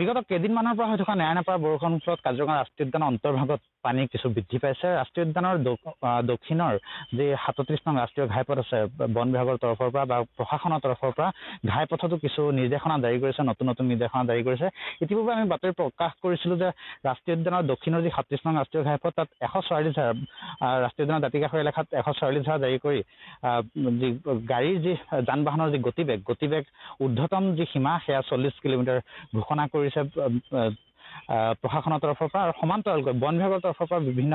বিগত কেইদিনমানৰ পৰা হৈ থকা নেৰানেপাৰ বৰষুণৰ ফলত কাজিৰঙা ৰাষ্ট্ৰীয় উদ্যানৰ অন্তৰ্ভাগত পানী কিছু বৃদ্ধি পাইছে ৰাষ্ট্ৰীয় উদ্যানৰ দক্ষিণৰ যি সাতত্ৰিশ নং ৰাষ্ট্ৰীয় ঘাইপথ আছে বন বিভাগৰ তৰফৰ পৰা বা প্ৰশাসনৰ তৰফৰ পৰা ঘাইপথতো কিছু নিৰ্দেশনা জাৰি কৰিছে নতুন নতুন নিৰ্দেশনা জাৰি কৰিছে ইতিপূৰ্বে আমি বাতৰি প্ৰকাশ কৰিছিলো যে ৰাষ্ট্ৰীয় উদ্যানৰ দক্ষিণৰ যি সাতত্ৰিশ নং ৰাষ্ট্ৰীয় ঘাইপথ তাত এশ চৌৰাল্লিছ হাজাৰ ৰাষ্ট্ৰীয় উদ্যানৰ দাঁতি কাষৰ এলেকাত এশ চৌৰাল্লিছ হাজাৰ জাৰি কৰি যি গাড়ীৰ যি যান বাহনৰ যি গতিবেগ গতিবেগ উৰ্ধতম যি সীমা সেয়া চল্লিছ কিলোমিটাৰ ঘোষণা কৰিছে প্ৰশাসনৰ তৰফৰ পৰা আৰু সমান্তৰালকৈ বন বিভাগৰ তৰফৰ পৰা বিভিন্ন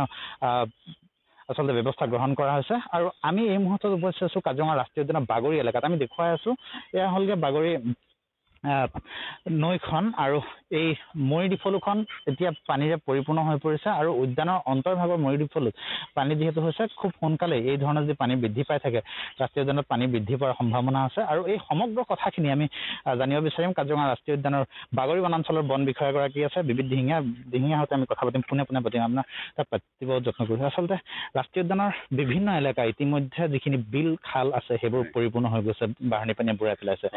আচলতে ব্যৱস্থা গ্ৰহণ কৰা হৈছে আৰু আমি এই মুহূৰ্তত উপস্থিত আছো কাজিৰঙা ৰাষ্ট্ৰীয় উদ্যানৰ বাগৰি এলেকাত আমি দেখুৱাই আছো এয়া হ'ল যে বাগৰি নৈখন আৰু এই মৰি দীফলুখন এতিয়া পানীৰে পৰিপূৰ্ণ হৈ পৰিছে আৰু উদ্যানৰ অন্তৰ্ভাগৰ মৰি দীফলু পানী যিহেতু হৈছে খুব সোনকালে এই ধৰণৰ যি পানী বৃদ্ধি পাই থাকে ৰাষ্ট্ৰীয় উদ্যানত পানী বৃদ্ধি পোৱাৰ সম্ভাৱনা আছে আৰু এই সমগ্ৰ কথাখিনি আমি জানিব বিচাৰিম কাজিৰঙা ৰাষ্ট্ৰীয় উদ্যানৰ বাগৰি বনাঞ্চলৰ বন বিষয়া গৰাকী আছে বিবিধ দিহিঙীয়া দিহিঙীয়া সৈতে আমি কথা পাতিম পোনে পোনে পাতিম আপোনাৰ তাত পাতিব যত্ন কৰিছোঁ আচলতে ৰাষ্ট্ৰীয় উদ্যানৰ বিভিন্ন এলেকা ইতিমধ্যে যিখিনি বিল খাল আছে সেইবোৰ পৰিপূৰ্ণ হৈ গৈছে বাঢ়নী পানীয়ে বুঢ়াই পেলাইছে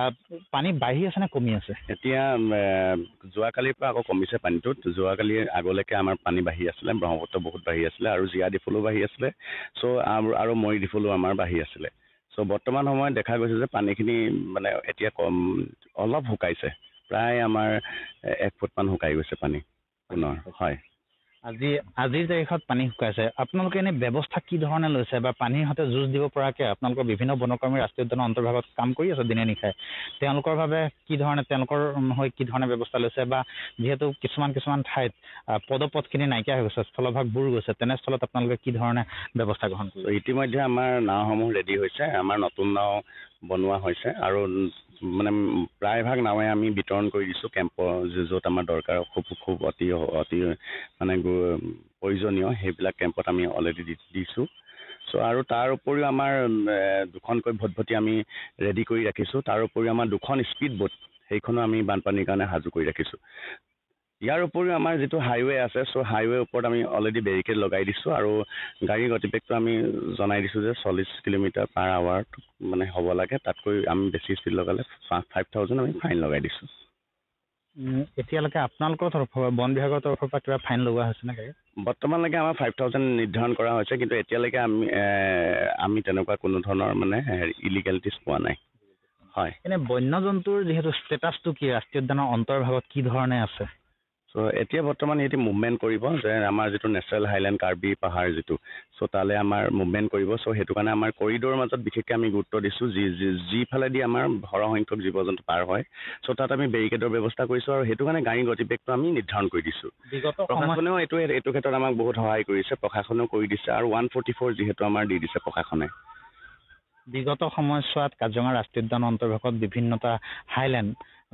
আহ পানী বাঢ়ি আছে নে কমি আছে এতিয়া যোৱাকালিৰ পৰা আকৌ কমিছে পানীটো যোৱাকালি আগলৈকে আমাৰ পানী বাঢ়ি আছিলে ব্ৰহ্মপুত্ৰ বহুত বাঢ়ি আছিলে আৰু জীয়া দিফলো বাঢ়ি আছিলে চ' আৰু মৰি দিফলো আমাৰ বাঢ়ি আছিলে চ' বৰ্তমান সময়ত দেখা গৈছে যে পানীখিনি মানে এতিয়া কম অলপ শুকাইছে প্ৰায় আমাৰ এক ফুটমান শুকাই গৈছে পানী পুনৰ হয় আজি আজিৰ তাৰিখত পানী শুকাইছে আপোনালোকে এনে ব্যৱস্থা কি ধৰণে লৈছে বা পানীৰ হাতত যুঁজ দিব পৰাকে আপোনালোকৰ বিভিন্ন বনকৰ্মী ৰাষ্ট্ৰীয় উদ্যানৰ অন্তৰ্ভাগত কাম কৰি আছে দিনে নিশাই তেওঁলোকৰ বাবে কি ধৰণে তেওঁলোকৰ হৈ কি ধৰণে ব্যৱস্থা লৈছে বা যিহেতু কিছুমান কিছুমান ঠাইত পদপথখিনি নাইকিয়া হৈ গৈছে স্থলভাগ বুৰ গৈছে তেনেস্থলত আপোনালোকে কি ধৰণে ব্যৱস্থা গ্ৰহণ কৰিছে ইতিমধ্যে আমাৰ নাওসমূহ ৰেডি হৈছে আমাৰ নতুন নাও বনোৱা হৈছে আৰু মানে প্ৰায়ভাগ নাৱে আমি বিতৰণ কৰি দিছোঁ কেম্পৰ য'ত আমাৰ দৰকাৰ খুব খুব অতি অতি মানে প্ৰয়োজনীয় সেইবিলাক কেম্পত আমি অলৰেডি দি দিছোঁ চ' আৰু তাৰ উপৰিও আমাৰ দুখনকৈ ভটভটি আমি ৰেডি কৰি ৰাখিছোঁ তাৰ উপৰিও আমাৰ দুখন স্পীড ব'ট সেইখনো আমি বানপানীৰ কাৰণে সাজু কৰি ৰাখিছোঁ ইয়াৰ উপৰিও আমাৰ যিটো হাইৱে আছে চ' হাইৱেৰ ওপৰত আমি অলৰেডি বেৰিকেড লগাই দিছোঁ আৰু গাড়ী গতিবেগটো আমি জনাই দিছোঁ যে চল্লিছ কিলোমিটাৰ পাৰ আৱাৰ মানে হ'ব লাগে তাতকৈ আমি বেছি স্পীড লগালে ফাইভ থাউজেণ্ড আমি ফাইন লগাই দিছোঁ বৰ্তমানলৈকে আমাৰ ফাইভ থাউজেণ্ড নিৰ্ধাৰণ কৰা হৈছে কিন্তু এতিয়ালৈকে আমি আমি তেনেকুৱা কোনো ধৰণৰ মানে ইলিগেলিটিছ পোৱা নাই হয় এনে বন্য জন্তুৰ যিহেতু ষ্টেটাছটো কি ৰাষ্ট্ৰীয় উদ্যানৰ অন্তৰ্ভাগত কি ধৰণে আছে চ' এতিয়া বৰ্তমান সিহঁতি মুভমেণ্ট কৰিব যে আমাৰ যিটো নেচাৰেল হাইলেণ্ড কাৰ্বি পাহাৰ যিটো চ' তালে আমাৰ মুভমেণ্ট কৰিব চ' সেইটো কাৰণে আমাৰ কৰিডৰৰ মাজত বিশেষকে আমি গুৰুত্ব দিছো যি যি যিফালেদি আমাৰ সংখ্যক জীৱ জন্তু পাৰ হয় চ' তাত আমি বেৰিকেডৰ ব্যৱস্থা কৰিছো আৰু সেইটো কাৰণে গাড়ীৰ গতিবেগটো আমি নিৰ্ধাৰণ কৰি দিছো প্ৰশাসনেও এইটো এইটো ক্ষেত্ৰত আমাক বহুত সহায় কৰিছে প্ৰশাসনেও কৰি দিছে আৰু ওৱান ফৰ্টি ফ'ৰ যিহেতু আমাৰ দি দিছে প্ৰশাসনে বিগত সময়ছোৱাত কাজিৰঙা ৰাষ্ট্ৰীয় উদ্যান অন্তৰ্ভাগত বিভিন্নটা হাইলেণ্ড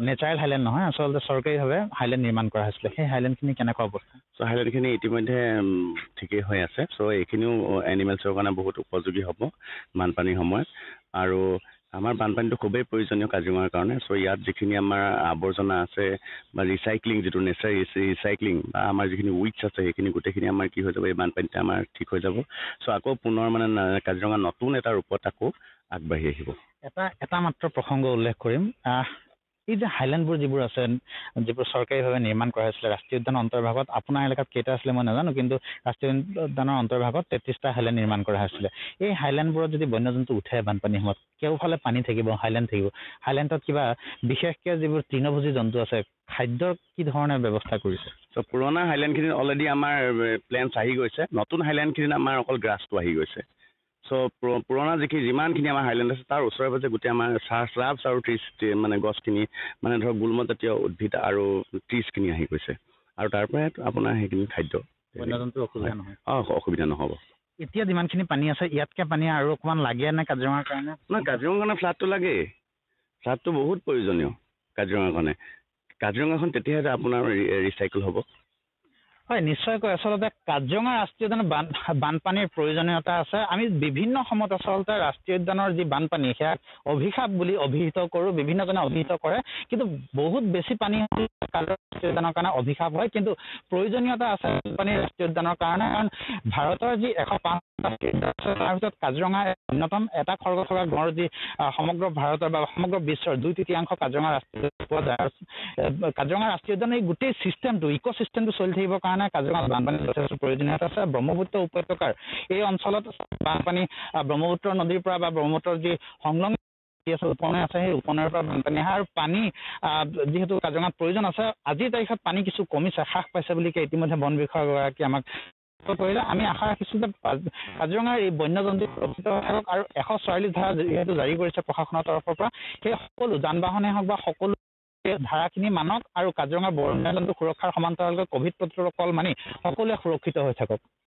নেচাৰেল হাইলেণ্ড নহয় আচলতে চৰকাৰী চৰকাৰীভাৱে হাইলেণ্ড নিৰ্মাণ কৰা হৈছিলে সেই খিনি কেনেকুৱা অৱস্থা চ' খিনি ইতিমধ্যে ঠিকেই হৈ আছে চ' এইখিনিও এনিমেলছৰ কাৰণে বহুত উপযোগী হ'ব বানপানীৰ সময়ত আৰু আমাৰ বানপানীটো খুবেই প্ৰয়োজনীয় কাজিৰঙাৰ কাৰণে চ' ইয়াত যিখিনি আমাৰ আৱৰ্জনা আছে বা ৰিচাইক্লিং যিটো নেচাৰী ৰিচাইক্লিং বা আমাৰ যিখিনি উইকছ আছে সেইখিনি গোটেইখিনি আমাৰ কি হৈ যাব এই বানপানীতে আমাৰ ঠিক হৈ যাব চ' আকৌ পুনৰ মানে কাজিৰঙা নতুন এটা ৰূপত আকৌ আগবাঢ়ি আহিব এটা এটা মাত্ৰ প্ৰসংগ উল্লেখ কৰিম এই যে হাইলেণ্ডবোৰ যিবোৰ আছে যিবোৰ চৰকাৰীভাৱে নিৰ্মাণ কৰা হৈছিলে ৰাষ্ট্ৰীয় উদ্যান অন্তৰ্ভাগত আপোনাৰ এলেকাত কেইটা আছিলে মই নাজানো কিন্তু ৰাষ্ট্ৰীয় উদ্যানৰ অন্তৰ্ভাগত তেত্ৰিছটা হাইলেণ্ড নিৰ্মাণ কৰা হৈছিলে এই হাইলেণ্ডবোৰত যদি বন্য জন্তু উঠে বানপানীৰ সময়ত কেওফালে পানী থাকিব হাইলেণ্ড থাকিব হাইলেণ্ডত কিবা বিশেষকে যিবোৰ তৃণভোজী জন্তু আছে খাদ্য কি ধৰণে ব্যৱস্থা কৰিছে চ' পুৰণা হাইলেণ্ডখিনিত অলৰেডি আমাৰ প্লেন আহি গৈছে নতুন হাইলেণ্ডখিনিত আমাৰ অকল গ্ৰাছটো আহি গৈছে চ' পুৰণা যিখিনি যিমানখিনি আমাৰ হাইলেণ্ড আছে তাৰ ওচৰে পাছে গোটেই আমাৰ চাহ শ্ৰাবছ আৰু ত্ৰিছ মানে গছখিনি মানে ধৰক গুল্মজাতীয় উদ্ভিদ আৰু ত্ৰিছখিনি আহি গৈছে আৰু তাৰ পৰাই আপোনাৰ সেইখিনি খাদ্য অসুবিধা নহ'ব এতিয়া যিমানখিনি পানী আছে ইয়াতকৈ পানী আৰু অকণমান লাগে নে কাজিৰঙাৰ কাৰণে নহয় কাজিৰঙাৰ কাৰণে ফ্লাডটো লাগেই ফ্লাডটো বহুত প্ৰয়োজনীয় কাজিৰঙাৰ কাৰণে কাজিৰঙাখন তেতিয়াহে আপোনাৰ ৰিচাইকেল হ'ব হয় নিশ্চয়কৈ আচলতে কাজিৰঙা ৰাষ্ট্ৰীয় উদ্যানত বানপানীৰ প্ৰয়োজনীয়তা আছে আমি বিভিন্ন সময়ত আচলতে ৰাষ্ট্ৰীয় উদ্যানৰ যি বানপানী সেয়া অভিশাপ বুলি অভিহিত কৰোঁ বিভিন্নজনে অভিহিত কৰে কিন্তু বহুত বেছি পানী ৰাষ্ট্ৰীয় উদ্যানৰ কাৰণে অভিশাপ হয় কিন্তু প্ৰয়োজনীয়তা আছে বানপানী ৰাষ্ট্ৰীয় উদ্যানৰ কাৰণে কাৰণ ভাৰতৰ যি এশ পাঁচ তাৰ ভিতৰত কাজিৰঙা অন্যতম এটা খৰ্গ খৰা গড় যি সমগ্ৰ ভাৰতৰ বা সমগ্ৰ বিশ্বৰ দুই তৃতীয়াংশ কাজিৰঙা ৰাষ্ট্ৰীয় উদ্যান পোৱা যায় কাজিৰঙা ৰাষ্ট্ৰীয় উদ্যানৰ এই গোটেই চিষ্টেমটো ইক' চিষ্টেমটো চলি থাকিবৰ কাৰণে কাৰণে কাজিৰঙাত বানপানীৰ যথেষ্ট প্ৰয়োজনীয়তা আছে ব্ৰহ্মপুত্ৰ উপত্যকাৰ এই অঞ্চলত বানপানী ব্ৰহ্মপুত্ৰ নদীৰ পৰা বা ব্ৰহ্মপুত্ৰৰ যি সংলগ্ন উপনৈ আছে সেই উপনৈৰ পৰা বানপানী আহে আৰু পানী যিহেতু কাজিৰঙাত প্ৰয়োজন আছে আজিৰ তাৰিখত পানী কিছু কমিছে হ্ৰাস পাইছে বুলি বুলিকে ইতিমধ্যে বন বিষয়াগৰাকীয়ে আমাক কৰিলে আমি আশা ৰাখিছো যে কাজিৰঙাৰ এই বন্য জন্তু আৰু এশ চৌৰাল্লিছ ধাৰা যিহেতু জাৰি কৰিছে প্ৰশাসনৰ তৰফৰ পৰা সেই সকলো যান বাহনে হওক বা সকলো ভাড়াখিনি মানক আৰু কাজিৰঙাৰ বন্যজন্তু সুৰক্ষাৰ সমান্তৰালকৈ কভিড প্ৰটকল মানি সকলোৱে সুৰক্ষিত হৈ থাকক